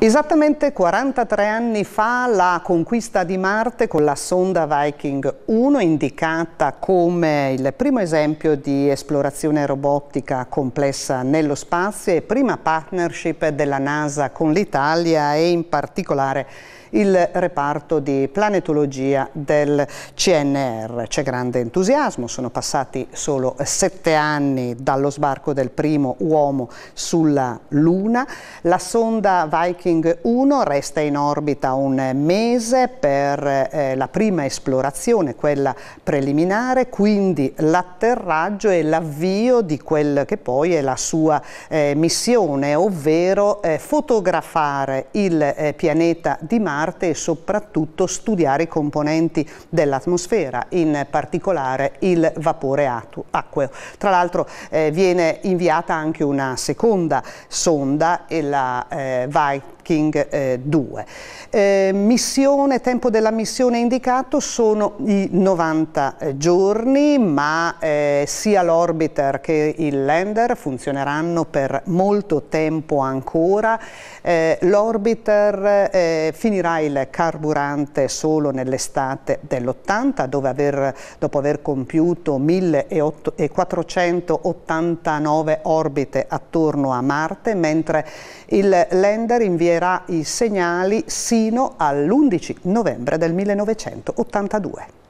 Esattamente 43 anni fa la conquista di Marte con la sonda Viking 1, indicata come il primo esempio di esplorazione robotica complessa nello spazio e prima partnership della NASA con l'Italia e in particolare il reparto di planetologia del CNR. C'è grande entusiasmo, sono passati solo sette anni dallo sbarco del primo uomo sulla Luna. La sonda Viking Viking 1 resta in orbita un mese per eh, la prima esplorazione, quella preliminare, quindi l'atterraggio e l'avvio di quel che poi è la sua eh, missione, ovvero eh, fotografare il eh, pianeta di Marte e soprattutto studiare i componenti dell'atmosfera, in particolare il vapore acqueo. Tra l'altro eh, viene inviata anche una seconda sonda e la eh, vai King eh, 2. Eh, missione, tempo della missione indicato sono i 90 eh, giorni, ma eh, sia l'orbiter che il lander funzioneranno per molto tempo ancora. Eh, l'orbiter finirà il carburante solo nell'estate dell'80, aver, dopo aver compiuto 1489 orbite attorno a Marte, mentre il lander invierà rivelerà i segnali sino all'11 novembre del 1982.